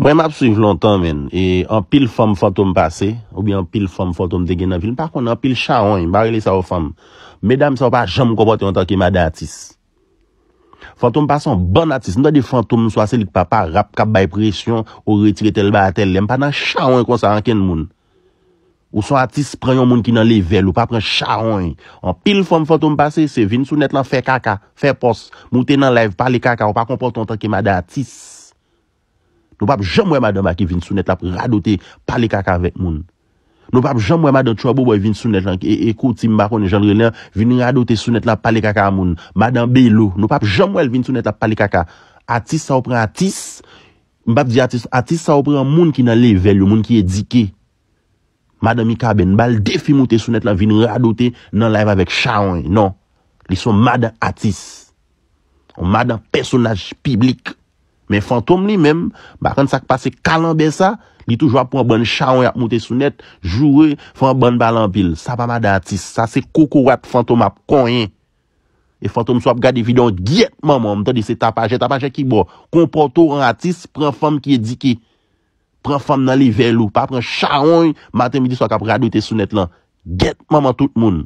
Mwen ap suiv lontan men, e an pil fom fantom pase, ou bi an pil fom fantom de gen nan vil, pa kon an pil chahoy, mba rele sa ou fom, medam sa ou pa jom kompote yon tanke mada atis. Fantom pase an bon atis, nou de fantom nou so ase li pa pa rap kap bay presyon, ou retire tel ba tel, lèm pa nan chahoy kon sa anken moun. Ou so atis preyon moun ki nan level, ou pa pre chahoy. An pil fom fantom pase, se vin sou net lan fe kaka, fe pos, mouten nan lev, pali kaka, ou pa kompote yon tanke mada atis. Nou pap jomwe madam a ki vin sunet la pou radote pale kaka avet moun. Nou pap jomwe madam chwa bo boy vin sunet lan ki ekouti mbakon e janre liyan, vin radote sunet la pale kaka moun. Madam belou, nou pap jomwel vin sunet la pale kaka. Atis sa ou preng atis, mbap di atis, atis sa ou preng moun ki nan level yo, moun ki edike. Madam mikaben, mbal defi mwote sunet la vin radote nan live avet chawen. Non, li son madam atis, madam pesolaj piblik. Men fantom li men, bakan sak pase kalan ben sa, li toujwa pou an bon chahon ap moun te sunet, joure, pou an bon balan bil. Sa pa man da atis, sa se koko wat fantom ap konyen. E fantom sou ap gade vidyon, gyet maman, mta di se tapajet, tapajet ki bo. Kon poto an atis, pren fom ki di ki, pren fom nan li vel ou, pa pren chahon, maten midi sou ap gade moun te sunet lan. Gyet maman tout moun.